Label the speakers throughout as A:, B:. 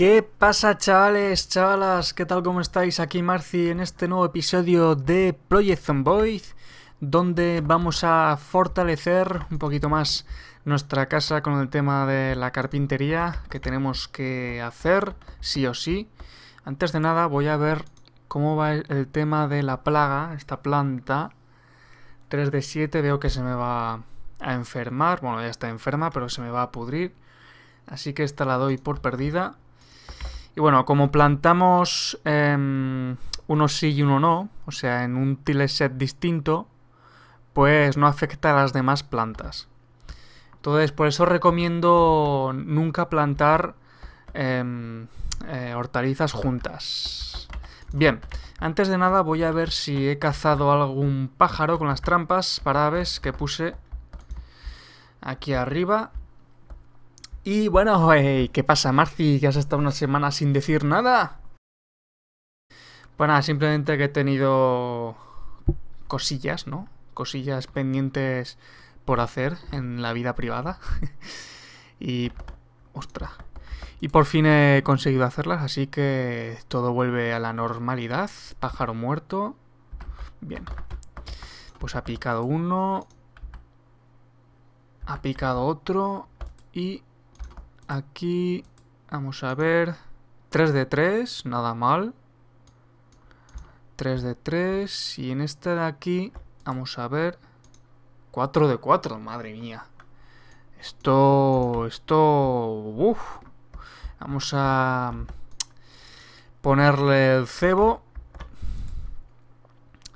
A: ¿Qué pasa chavales, chavalas? ¿Qué tal? ¿Cómo estáis? Aquí Marci en este nuevo episodio de Project Zomboid donde vamos a fortalecer un poquito más nuestra casa con el tema de la carpintería que tenemos que hacer sí o sí. Antes de nada voy a ver cómo va el tema de la plaga, esta planta. 3 de 7 veo que se me va a enfermar, bueno ya está enferma pero se me va a pudrir. Así que esta la doy por perdida y bueno, como plantamos em, uno sí y uno no, o sea, en un tileset distinto, pues no afecta a las demás plantas. Entonces, por eso recomiendo nunca plantar em, eh, hortalizas juntas. Bien, antes de nada voy a ver si he cazado algún pájaro con las trampas para aves que puse aquí arriba. Y bueno, eh, ¿qué pasa, Marci? ¿Que has estado una semana sin decir nada? Bueno, pues simplemente que he tenido cosillas, ¿no? Cosillas pendientes por hacer en la vida privada. y... ¡Ostras! Y por fin he conseguido hacerlas, así que todo vuelve a la normalidad. Pájaro muerto. Bien. Pues ha picado uno. Ha picado otro. Y Aquí vamos a ver. 3 de 3, nada mal. 3 de 3. Y en esta de aquí vamos a ver. 4 de 4, madre mía. Esto... Esto... uff Vamos a ponerle el cebo.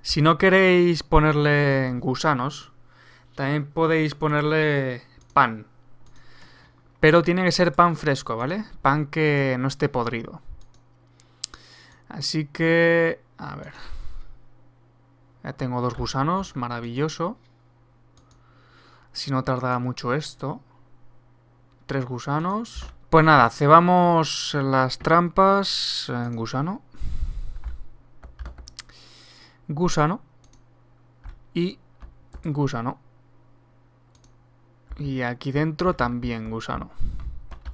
A: Si no queréis ponerle gusanos, también podéis ponerle pan. Pero tiene que ser pan fresco, ¿vale? Pan que no esté podrido. Así que... A ver. Ya tengo dos gusanos, maravilloso. Si no tarda mucho esto. Tres gusanos. Pues nada, cebamos las trampas. En gusano. Gusano. Y gusano. Y aquí dentro también gusano.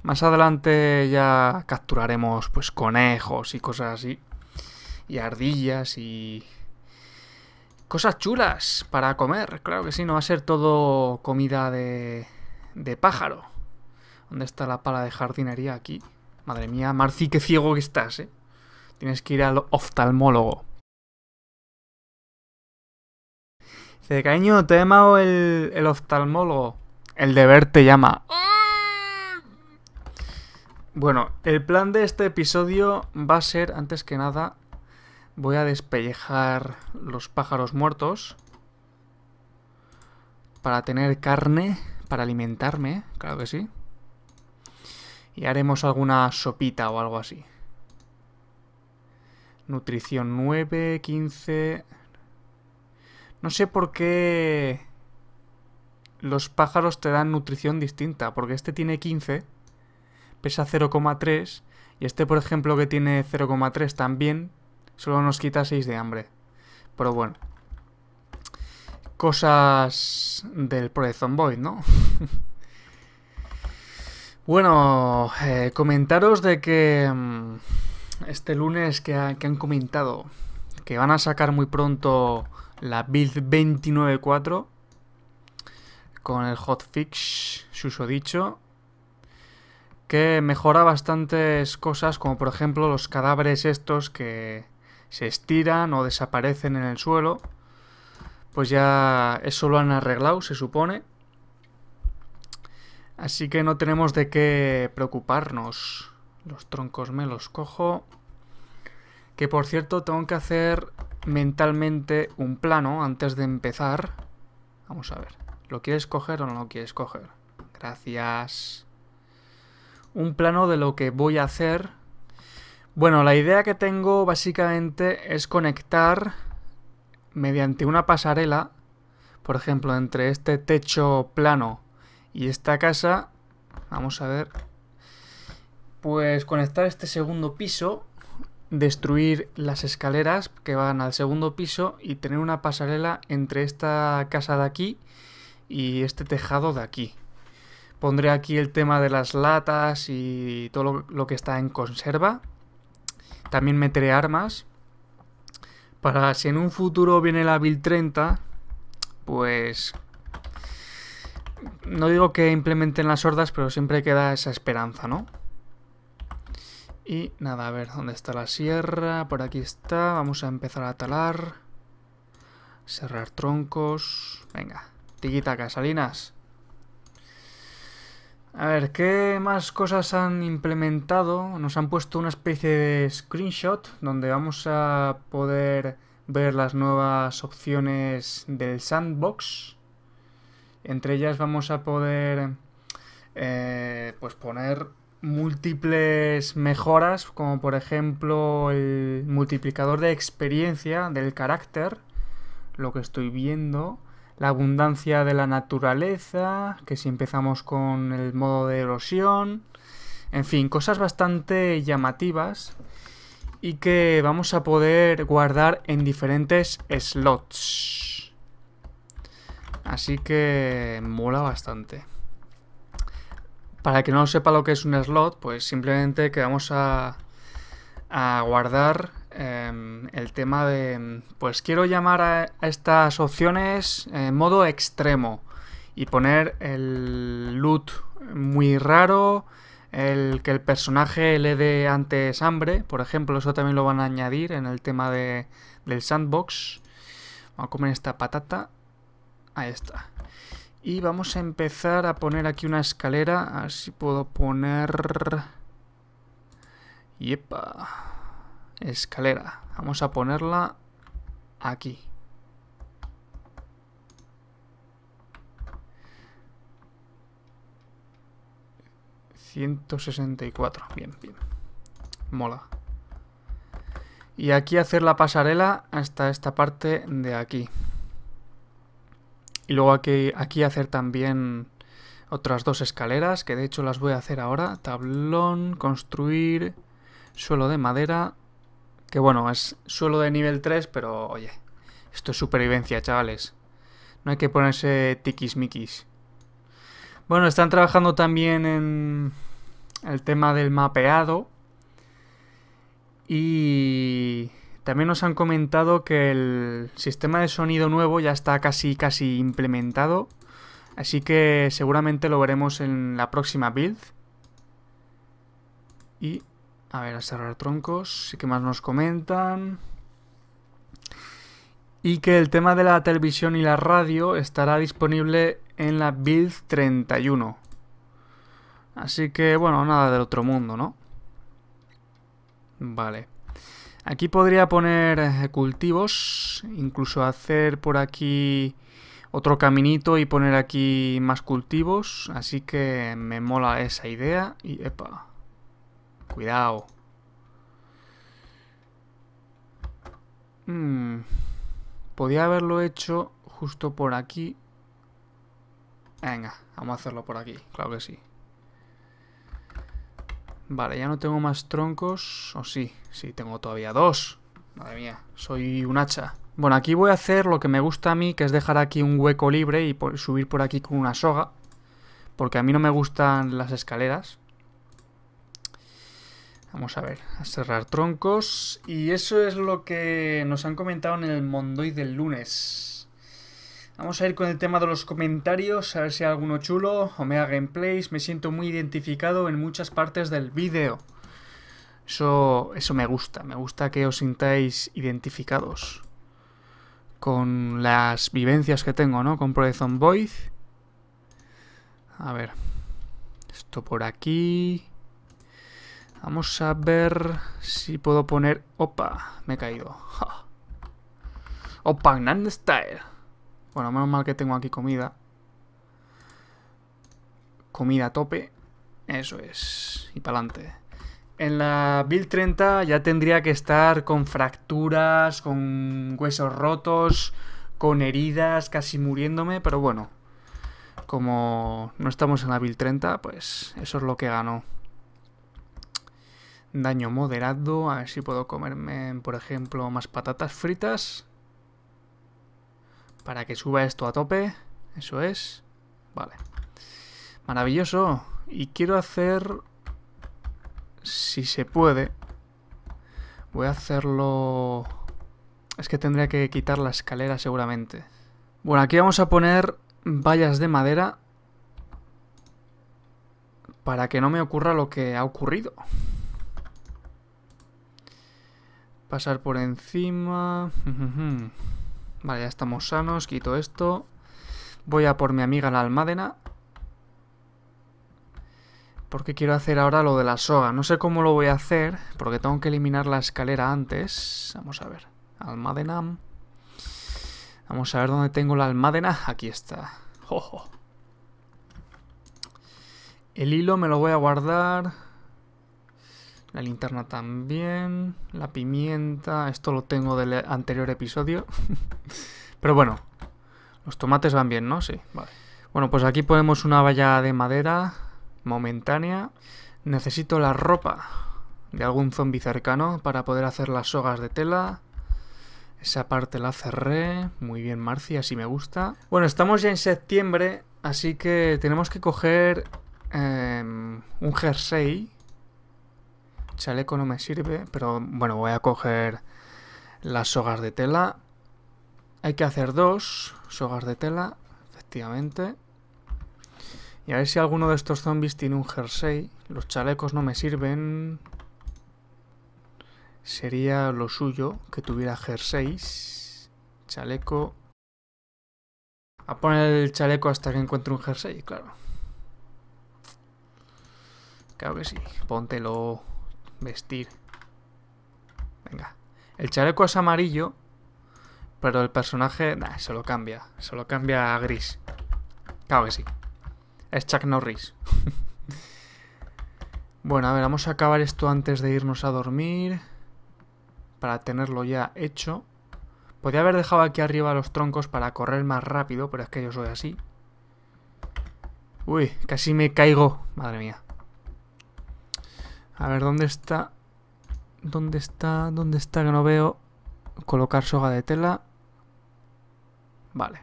A: Más adelante ya capturaremos pues conejos y cosas así. Y ardillas y... Cosas chulas para comer. Claro que sí, no va a ser todo comida de, pájaro. ¿Dónde está la pala de jardinería? Aquí. Madre mía, Marci, qué ciego que estás, ¿eh? Tienes que ir al oftalmólogo. Dice, cariño, te he llamado el oftalmólogo. El deber te llama. Mm. Bueno, el plan de este episodio va a ser, antes que nada, voy a despellejar los pájaros muertos para tener carne, para alimentarme, claro que sí. Y haremos alguna sopita o algo así. Nutrición 9, 15... No sé por qué los pájaros te dan nutrición distinta, porque este tiene 15, pesa 0,3, y este, por ejemplo, que tiene 0,3 también, solo nos quita 6 de hambre. Pero bueno. Cosas del Project Zomboid, ¿no? bueno, eh, comentaros de que mm, este lunes que, han comentado que van a sacar muy pronto la build 29.4 con el hotfix dicho que mejora bastantes cosas como por ejemplo los cadáveres estos que se estiran o desaparecen en el suelo pues ya eso lo han arreglado se supone así que no tenemos de qué preocuparnos los troncos me los cojo que por cierto tengo que hacer mentalmente un plano antes de empezar vamos a ver ¿Lo quieres coger o no lo quieres coger? Gracias. Un plano de lo que voy a hacer. Bueno, la idea que tengo básicamente es conectar mediante una pasarela, por ejemplo, entre este techo plano y esta casa. Vamos a ver. Pues conectar este segundo piso, destruir las escaleras que van al segundo piso y tener una pasarela entre esta casa de aquí y este tejado de aquí. Pondré aquí el tema de las latas y todo lo, que está en conserva. También meteré armas. Para si en un futuro viene la build 30, pues... No digo que implementen las hordas, pero siempre queda esa esperanza, ¿no? Y nada, a ver, ¿dónde está la sierra? Por aquí está, vamos a empezar a talar. Cerrar troncos, venga casalinas A ver, ¿qué más cosas han implementado? Nos han puesto una especie de screenshot donde vamos a poder ver las nuevas opciones del sandbox. Entre ellas vamos a poder eh, pues poner múltiples mejoras, como por ejemplo el multiplicador de experiencia del carácter, lo que estoy viendo la abundancia de la naturaleza, que si empezamos con el modo de erosión, en fin, cosas bastante llamativas y que vamos a poder guardar en diferentes slots. Así que mola bastante. Para que no sepa lo que es un slot, pues simplemente que vamos a, a guardar Em, el tema de, pues quiero llamar a, estas opciones eh, modo extremo y poner el loot muy raro, el que el personaje le dé antes hambre, por ejemplo, eso también lo van a añadir en el tema de, del sandbox. Vamos a comer esta patata. Ahí está. Y vamos a empezar a poner aquí una escalera. A ver si puedo poner... Yepa escalera. Vamos a ponerla aquí. ...164... ...bien, bien... ...mola... ...y aquí hacer la pasarela... ...hasta esta parte de aquí... ...y luego aquí, aquí hacer también... ...otras dos escaleras... ...que de hecho las voy a hacer ahora... ...tablón... ...construir... ...suelo de madera... Que bueno, es suelo de nivel 3, pero oye, esto es supervivencia, chavales. No hay que ponerse tiquismiquis. Bueno, están trabajando también en el tema del mapeado. Y también nos han comentado que el sistema de sonido nuevo ya está casi casi implementado. Así que seguramente lo veremos en la próxima build. Y a ver, a cerrar troncos. ¿Qué que más nos comentan. Y que el tema de la televisión y la radio estará disponible en la Build 31. Así que, bueno, nada del otro mundo, ¿no? Vale. Aquí podría poner cultivos, incluso hacer por aquí otro caminito y poner aquí más cultivos, así que me mola esa idea y epa. Cuidado. Hmm. Podía haberlo hecho justo por aquí. Venga, vamos a hacerlo por aquí, claro que sí. Vale, ya no tengo más troncos. O sí, sí, tengo todavía dos. Madre mía, soy un hacha. Bueno, aquí voy a hacer lo que me gusta a mí, que es dejar aquí un hueco libre y subir por aquí con una soga. Porque a mí no me gustan las escaleras. Vamos a ver, a cerrar troncos. Y eso es lo que nos han comentado en el Mondoy del lunes. Vamos a ir con el tema de los comentarios, a ver si hay alguno chulo. o Omega Gameplays, me siento muy identificado en muchas partes del vídeo. Eso, eso me gusta, me gusta que os sintáis identificados con las vivencias que tengo, ¿no? Con Project Void. A ver, esto por aquí... Vamos a ver si puedo poner... Opa, me he caído. Opa, Hernández Style. Bueno, menos mal que tengo aquí comida. Comida a tope. Eso es. Y para adelante. En la build 30 ya tendría que estar con fracturas, con huesos rotos, con heridas, casi muriéndome, pero bueno. Como no estamos en la build 30, pues eso es lo que ganó. Daño moderado, a ver si puedo comerme, por ejemplo, más patatas fritas. Para que suba esto a tope. Eso es. Vale. Maravilloso. Y quiero hacer... Si se puede. Voy a hacerlo... Es que tendría que quitar la escalera seguramente. Bueno, aquí vamos a poner vallas de madera para que no me ocurra lo que ha ocurrido. Pasar por encima. Vale, ya estamos sanos. Quito esto. Voy a por mi amiga la almádena. Porque quiero hacer ahora lo de la soga. No sé cómo lo voy a hacer. Porque tengo que eliminar la escalera antes. Vamos a ver. Almádena. Vamos a ver dónde tengo la almádena. Aquí está. Jojo. El hilo me lo voy a guardar. La linterna también. La pimienta. Esto lo tengo del anterior episodio. Pero bueno. Los tomates van bien, ¿no? Sí, vale. Bueno, pues aquí ponemos una valla de madera momentánea. Necesito la ropa de algún zombi cercano para poder hacer las sogas de tela. Esa parte la cerré. Muy bien, Marcia, si me gusta. Bueno, estamos ya en septiembre, así que tenemos que coger em, un jersey chaleco no me sirve, pero bueno, voy a coger las sogas de tela. Hay que hacer dos sogas de tela, efectivamente. Y a ver si alguno de estos zombies tiene un jersey. Los chalecos no me sirven. Sería lo suyo que tuviera jerseys. Chaleco. A poner el chaleco hasta que encuentre un jersey, claro. Claro que sí. Póntelo. Vestir. Venga. El chaleco es amarillo, pero el personaje... se lo cambia. Se lo cambia a gris. Claro que sí. Es Chuck Norris. bueno, a ver, vamos a acabar esto antes de irnos a dormir. Para tenerlo ya hecho. Podría haber dejado aquí arriba los troncos para correr más rápido, pero es que yo soy así. Uy, casi me caigo. Madre mía. A ver, ¿dónde está? ¿Dónde está? ¿Dónde está? Que no veo. Colocar soga de tela. Vale.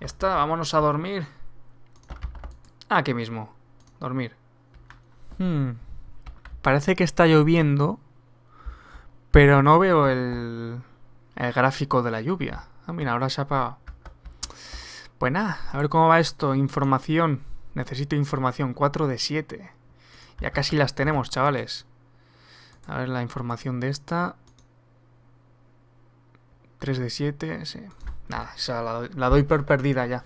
A: Ya está, vámonos a dormir. Aquí mismo. Dormir. Hmm. Parece que está lloviendo. Pero no veo el, el gráfico de la lluvia. Ah, mira, ahora se apagado Pues nada, a ver cómo va esto. Información. Necesito información. 4 de 7. Ya casi las tenemos, chavales. A ver la información de esta. 3 de 7, sí. Nada, la doy, la doy por perdida ya.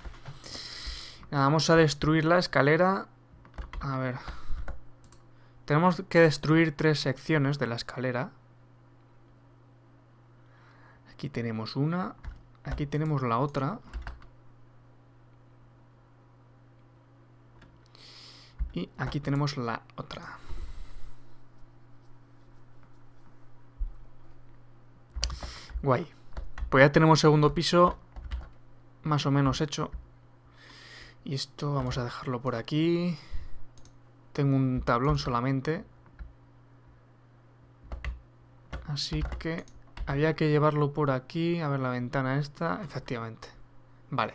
A: Nada, vamos a destruir la escalera. A ver. Tenemos que destruir tres secciones de la escalera. Aquí tenemos una. Aquí tenemos la otra. Y aquí tenemos la otra. Guay. Pues ya tenemos segundo piso más o menos hecho. Y esto vamos a dejarlo por aquí. Tengo un tablón solamente. Así que había que llevarlo por aquí. A ver la ventana esta. Efectivamente. Vale.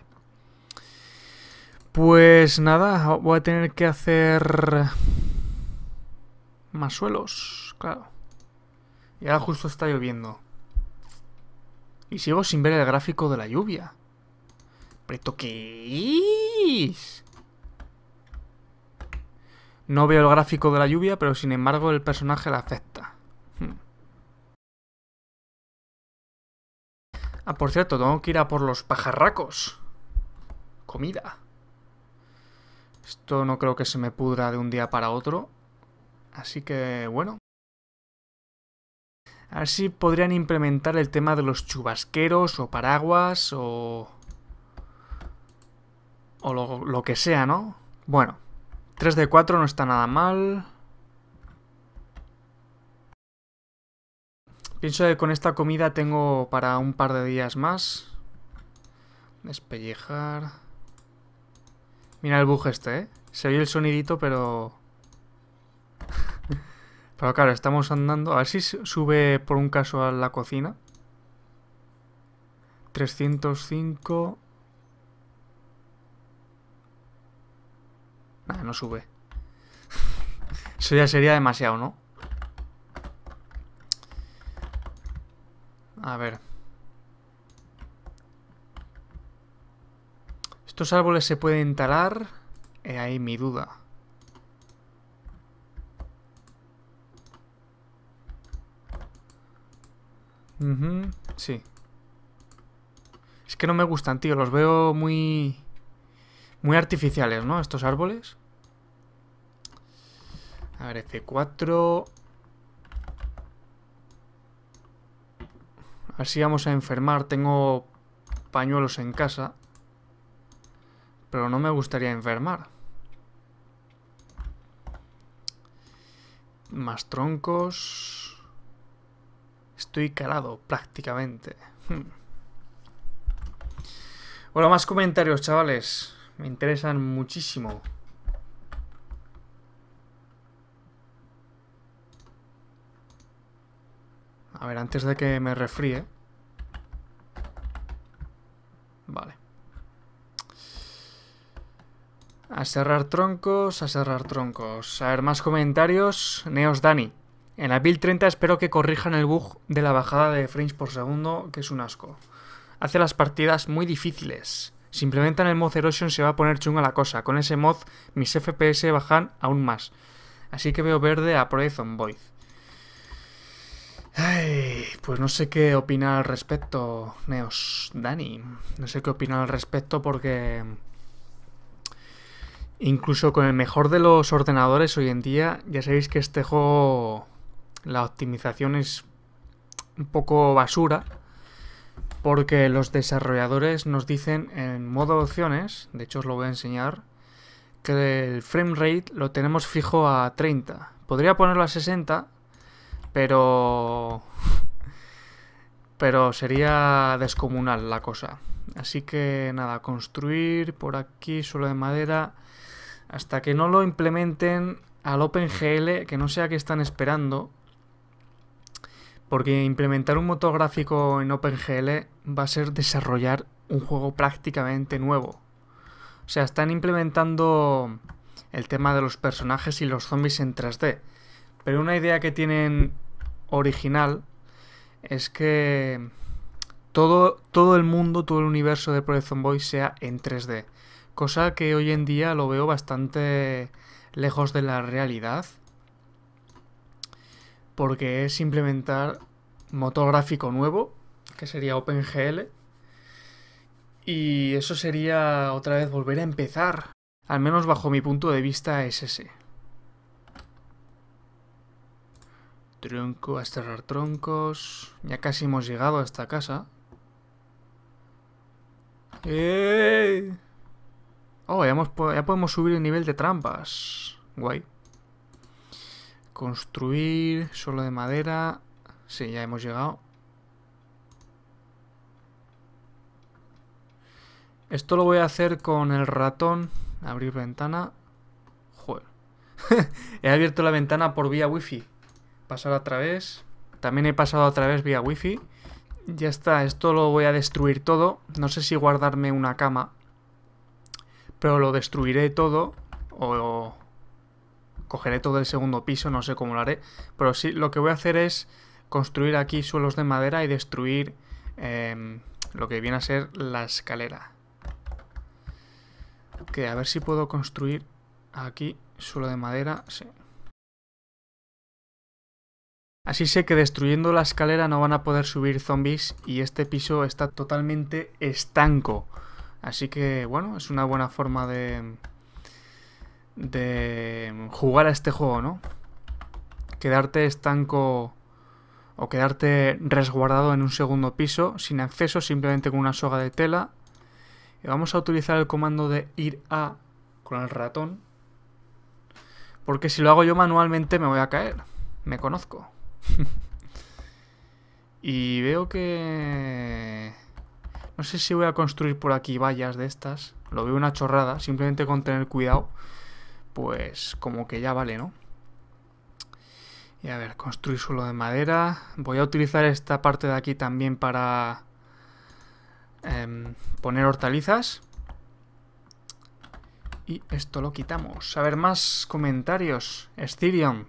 A: Pues nada, voy a tener que hacer más suelos, claro. Y ahora justo está lloviendo. Y sigo sin ver el gráfico de la lluvia. preto qué No veo el gráfico de la lluvia, pero sin embargo el personaje la afecta. Hmm. Ah, por cierto, tengo que ir a por los pajarracos. Comida. Esto no creo que se me pudra de un día para otro. Así que, bueno. A ver si podrían implementar el tema de los chubasqueros o paraguas o... O lo, que sea, ¿no? Bueno, 3 de 4 no está nada mal. Pienso que con esta comida tengo para un par de días más. Despellejar... Mira el bug este, ¿eh? Se oye el sonidito, pero... pero claro, estamos andando... A ver si sube por un caso a la cocina. 305... Nada, no sube. Eso ya sería demasiado, ¿no? A ver... ¿Estos árboles se pueden talar? Eh, ahí mi duda. sí. Es que no me gustan, tío. Los veo muy... Muy artificiales, ¿no? Estos árboles. A ver, C 4 Así vamos a enfermar. Tengo pañuelos en casa. Pero no me gustaría enfermar. Más troncos. Estoy calado prácticamente. Bueno, más comentarios, chavales. Me interesan muchísimo. A ver, antes de que me refríe. Vale. A cerrar troncos, a cerrar troncos. A ver, más comentarios. Neos Dani. En la build 30 espero que corrijan el bug de la bajada de frames por segundo, que es un asco. Hace las partidas muy difíciles. Si implementan el mod Erosion se va a poner chunga la cosa. Con ese mod mis FPS bajan aún más. Así que veo verde a Project on Void. Ay, pues no sé qué opinar al respecto, Neos Dani. No sé qué opinar al respecto porque... Incluso con el mejor de los ordenadores hoy en día, ya sabéis que este juego, la optimización es un poco basura, porque los desarrolladores nos dicen en modo opciones, de hecho os lo voy a enseñar, que el frame rate lo tenemos fijo a 30. Podría ponerlo a 60, pero... pero sería descomunal la cosa. Así que nada, construir por aquí, suelo de madera hasta que no lo implementen al OpenGL, que no sea que están esperando, porque implementar un motor gráfico en OpenGL va a ser desarrollar un juego prácticamente nuevo. O sea, están implementando el tema de los personajes y los zombies en 3D. Pero una idea que tienen original es que todo, todo el mundo, todo el universo de Project Zomboy sea en 3D cosa que hoy en día lo veo bastante lejos de la realidad, porque es implementar motor gráfico nuevo, que sería OpenGL, y eso sería otra vez volver a empezar, al menos bajo mi punto de vista es ese. Tronco, a cerrar troncos. Ya casi hemos llegado a esta casa. ¡Eh! Oh, ya, podemos subir el nivel de trampas. Guay. Construir, solo de madera. Sí, ya hemos llegado. Esto lo voy a hacer con el ratón. Abrir ventana. Joder. he abierto la ventana por vía wifi. Pasar a través. También he pasado a través vía wifi. Ya está, esto lo voy a destruir todo. No sé si guardarme una cama. Pero lo destruiré todo o cogeré todo el segundo piso, no sé cómo lo haré. Pero sí, lo que voy a hacer es construir aquí suelos de madera y destruir em, lo que viene a ser la escalera. Que a ver si puedo construir aquí suelo de madera, Así sé que destruyendo la escalera no van a poder subir zombies y este piso está totalmente estanco. Así que bueno, es una buena forma de, de jugar a este juego, ¿no? Quedarte estanco o quedarte resguardado en un segundo piso sin acceso, simplemente con una soga de tela. Y vamos a utilizar el comando de ir a con el ratón. Porque si lo hago yo manualmente me voy a caer. Me conozco. y veo que... No sé si voy a construir por aquí vallas de estas. Lo veo una chorrada, simplemente con tener cuidado. Pues como que ya vale, ¿no? Y a ver, construir suelo de madera. Voy a utilizar esta parte de aquí también para em, poner hortalizas. Y esto lo quitamos. A ver, más comentarios. Styrion.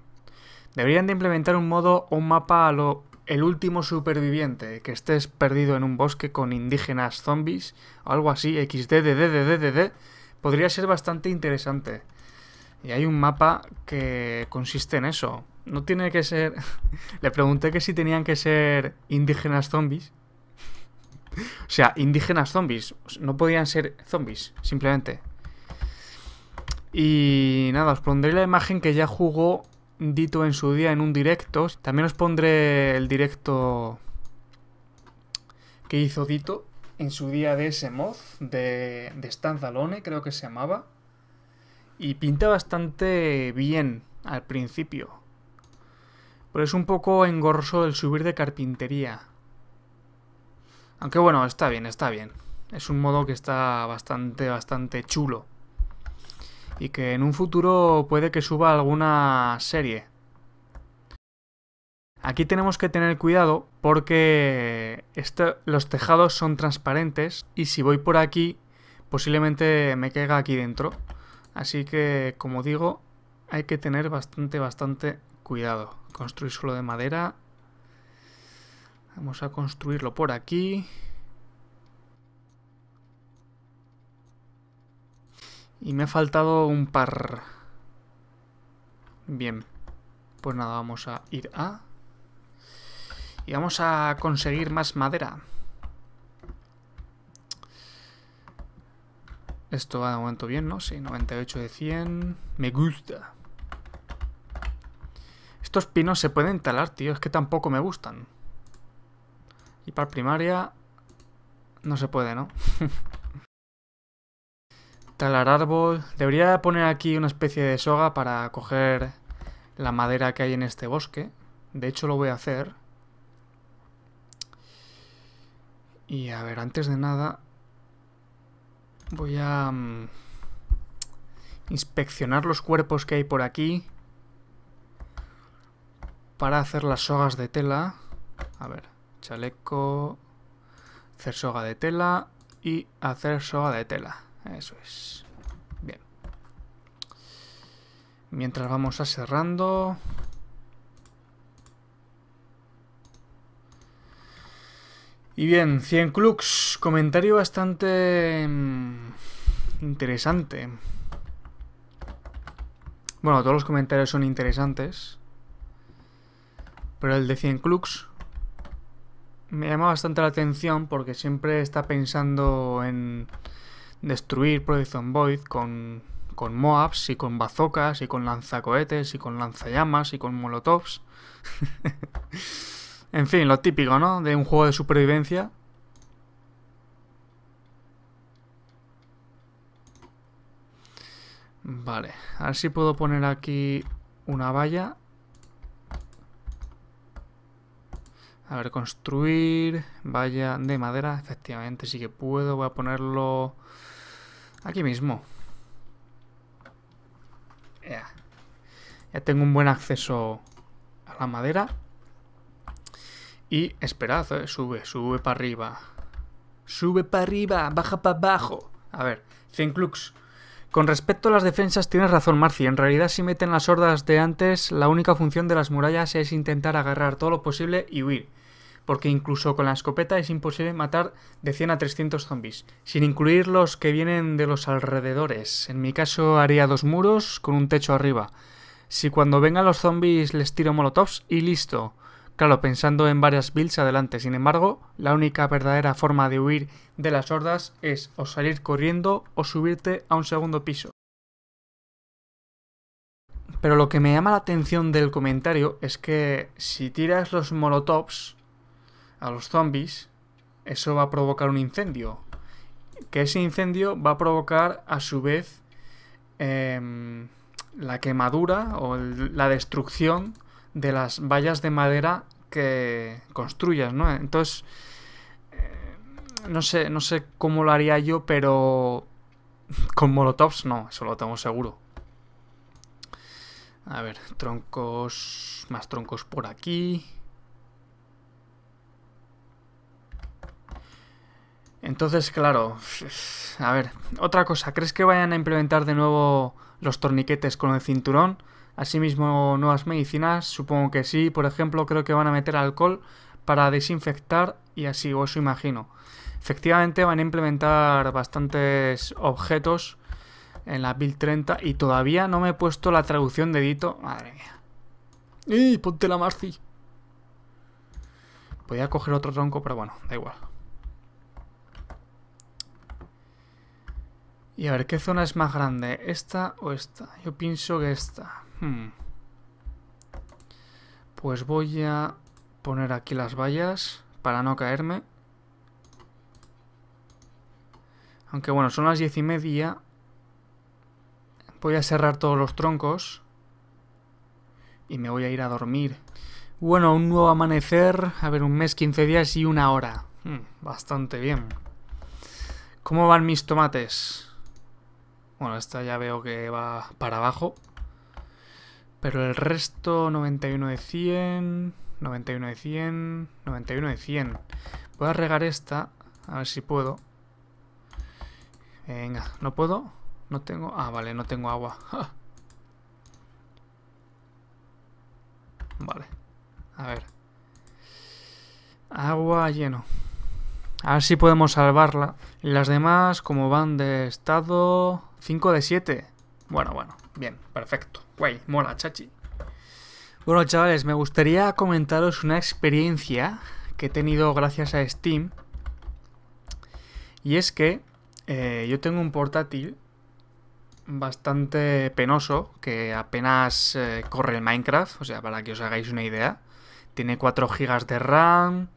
A: Deberían de implementar un modo o un mapa a lo el último superviviente, que estés perdido en un bosque con indígenas zombies o algo así, XDDDDDD, podría ser bastante interesante. Y hay un mapa que consiste en eso. No tiene que ser... Le pregunté que si tenían que ser indígenas zombies. o sea, indígenas zombies. No podían ser zombies, simplemente. Y nada, os pondré la imagen que ya jugó Dito en su día en un directo. También os pondré el directo que hizo Dito en su día de ese mod, de, de Stanzalone, creo que se llamaba. Y pinta bastante bien al principio. Pero es un poco engorroso el subir de carpintería. Aunque bueno, está bien, está bien. Es un modo que está bastante, bastante chulo y que en un futuro puede que suba alguna serie. Aquí tenemos que tener cuidado porque este, los tejados son transparentes y si voy por aquí posiblemente me caiga aquí dentro. Así que, como digo, hay que tener bastante, bastante cuidado. Construir solo de madera. Vamos a construirlo por aquí. Y me ha faltado un par. Bien. Pues nada, vamos a ir a... Y vamos a conseguir más madera. Esto va de momento bien, ¿no? Sí, 98 de 100. Me gusta. Estos pinos se pueden talar, tío. Es que tampoco me gustan. Y para primaria... No se puede, ¿no? talar árbol. Debería poner aquí una especie de soga para coger la madera que hay en este bosque. De hecho lo voy a hacer. Y a ver, antes de nada voy a mm, inspeccionar los cuerpos que hay por aquí para hacer las sogas de tela. A ver, chaleco, hacer soga de tela y hacer soga de tela. Eso es. Bien. Mientras vamos a cerrando... Y bien, 100 clux Comentario bastante... Mm, interesante. Bueno, todos los comentarios son interesantes. Pero el de 100 clux me llama bastante la atención porque siempre está pensando en destruir Project Void con, con Moabs y con bazocas y con lanzacohetes y con lanzallamas y con molotovs. en fin, lo típico, ¿no? De un juego de supervivencia. Vale, a ver si puedo poner aquí una valla A ver, construir vaya de madera. Efectivamente, sí que puedo. Voy a ponerlo aquí mismo. ya Ya tengo un buen acceso a la madera. Y esperad, eh, sube, sube para arriba. Sube para arriba, baja para abajo. A ver, 100 clux con respecto a las defensas, tienes razón, Marci. En realidad, si meten las hordas de antes, la única función de las murallas es intentar agarrar todo lo posible y huir. Porque incluso con la escopeta es imposible matar de 100 a 300 zombies, sin incluir los que vienen de los alrededores. En mi caso, haría dos muros con un techo arriba. Si cuando vengan los zombies les tiro molotovs y listo. Claro, pensando en varias builds adelante. Sin embargo, la única verdadera forma de huir de las hordas es o salir corriendo o subirte a un segundo piso. Pero lo que me llama la atención del comentario es que si tiras los molotovs a los zombies, eso va a provocar un incendio. Que ese incendio va a provocar a su vez em, la quemadura o la destrucción de las vallas de madera que construyas, ¿no? Entonces, eh, no sé, no sé cómo lo haría yo, pero con molotovs no, eso lo tengo seguro. A ver, troncos, más troncos por aquí. Entonces, claro, a ver, otra cosa, ¿crees que vayan a implementar de nuevo los torniquetes con el cinturón? Asimismo, nuevas medicinas, supongo que sí. Por ejemplo, creo que van a meter alcohol para desinfectar y así, o eso imagino. Efectivamente, van a implementar bastantes objetos en la build 30 y todavía no me he puesto la traducción de Dito. Madre mía. ¡Y ponte la Marci! Podía coger otro tronco, pero bueno, da igual. Y a ver, ¿qué zona es más grande? ¿Esta o esta? Yo pienso que esta. Hmm. Pues voy a poner aquí las vallas para no caerme. Aunque bueno, son las diez y media. Voy a cerrar todos los troncos. Y me voy a ir a dormir. Bueno, un nuevo amanecer. A ver, un mes, 15 días y una hora. Hmm, bastante bien. ¿Cómo van mis tomates? Bueno, esta ya veo que va para abajo. Pero el resto, 91 de 100, 91 de 100, 91 de 100. Voy a regar esta, a ver si puedo. Venga, ¿no puedo? No tengo... Ah, vale, no tengo agua. Vale, a ver. Agua lleno. A ver si podemos salvarla. las demás, como van de estado... 5 de 7. Bueno, bueno. Bien, perfecto. Güey, mola, chachi. Bueno, chavales, me gustaría comentaros una experiencia que he tenido gracias a Steam. Y es que eh, yo tengo un portátil bastante penoso que apenas eh, corre el Minecraft, o sea, para que os hagáis una idea. Tiene 4 GB de RAM,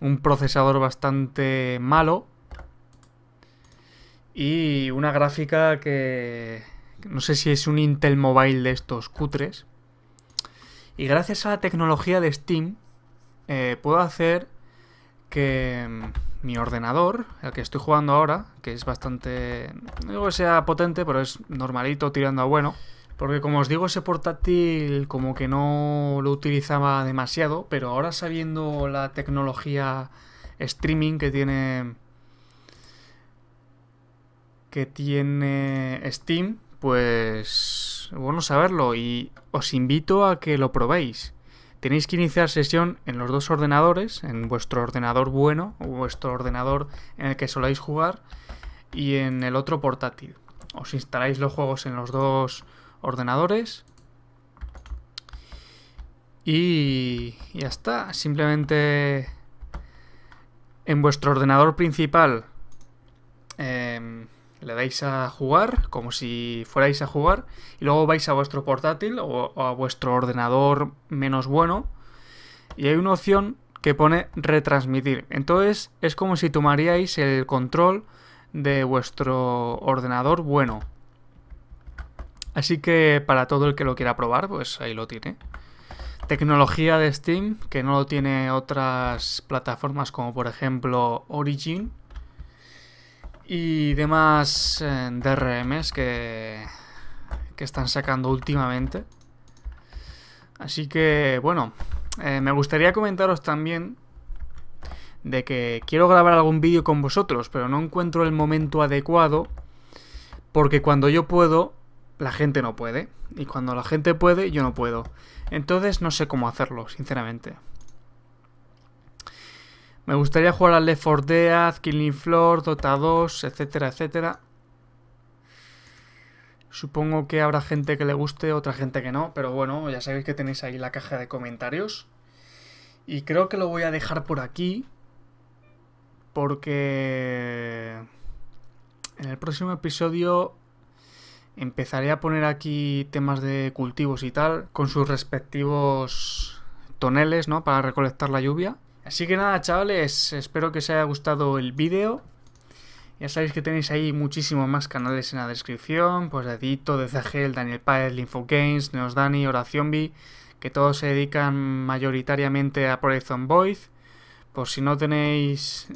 A: un procesador bastante malo y una gráfica que no sé si es un Intel Mobile de estos cutres. Y gracias a la tecnología de Steam, eh, puedo hacer que mm, mi ordenador, el que estoy jugando ahora, que es bastante... No digo que sea potente, pero es normalito, tirando a bueno. Porque como os digo, ese portátil como que no lo utilizaba demasiado, pero ahora sabiendo la tecnología streaming que tiene que tiene Steam, pues bueno saberlo y os invito a que lo probéis. Tenéis que iniciar sesión en los dos ordenadores, en vuestro ordenador bueno, vuestro ordenador en el que soláis jugar, y en el otro portátil. Os instaláis los juegos en los dos ordenadores. Y ya está. Simplemente en vuestro ordenador principal. Em, le dais a jugar como si fuerais a jugar y luego vais a vuestro portátil o, a vuestro ordenador menos bueno y hay una opción que pone retransmitir. Entonces es como si tomaríais el control de vuestro ordenador bueno. Así que para todo el que lo quiera probar, pues ahí lo tiene. Tecnología de Steam, que no lo tiene otras plataformas como por ejemplo Origin y demás eh, DRMs que, que están sacando últimamente. Así que, bueno, eh, me gustaría comentaros también de que quiero grabar algún vídeo con vosotros, pero no encuentro el momento adecuado porque cuando yo puedo, la gente no puede. Y cuando la gente puede, yo no puedo. Entonces no sé cómo hacerlo, sinceramente. Me gustaría jugar al Left 4 Dead, Killing Floor, Dota 2, etcétera, etcétera. Supongo que habrá gente que le guste, otra gente que no, pero bueno, ya sabéis que tenéis ahí la caja de comentarios. Y creo que lo voy a dejar por aquí, porque en el próximo episodio empezaré a poner aquí temas de cultivos y tal, con sus respectivos toneles, ¿no? Para recolectar la lluvia. Así que nada, chavales, espero que os haya gustado el vídeo. Ya sabéis que tenéis ahí muchísimos más canales en la descripción, pues Edito, gel Daniel Paez, Linfogames, Neosdani, B, que todos se dedican mayoritariamente a Project on Por si no tenéis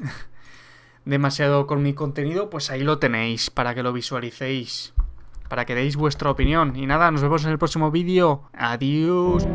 A: demasiado con mi contenido, pues ahí lo tenéis para que lo visualicéis, para que deis vuestra opinión. Y nada, nos vemos en el próximo vídeo. Adiós.